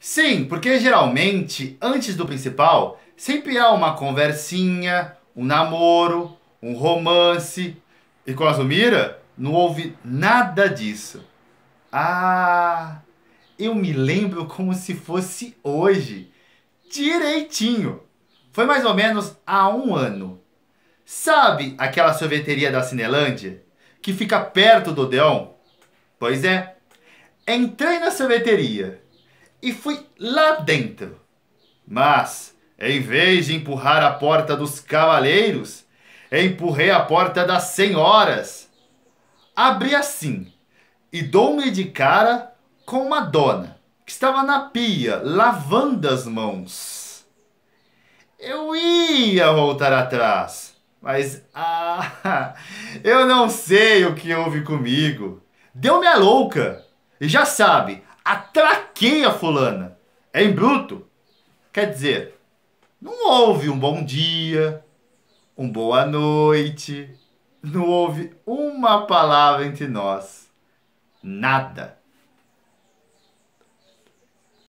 Sim, porque geralmente, antes do principal, sempre há uma conversinha, um namoro, um romance. E com a Zumira, não houve nada disso. Ah, eu me lembro como se fosse hoje. Direitinho. Foi mais ou menos há um ano. Sabe aquela sorveteria da Cinelândia? Que fica perto do Odeon? Pois é. Entrei na sorveteria e fui lá dentro. Mas, em vez de empurrar a porta dos cavaleiros, empurrei a porta das senhoras. Abri assim e dou-me de cara com uma dona que estava na pia, lavando as mãos. Eu ia voltar atrás, mas ah, eu não sei o que houve comigo. Deu-me a louca. E já sabe, atraquei a fulana. É em bruto. Quer dizer, não houve um bom dia, um boa noite, não houve uma palavra entre nós. Nada.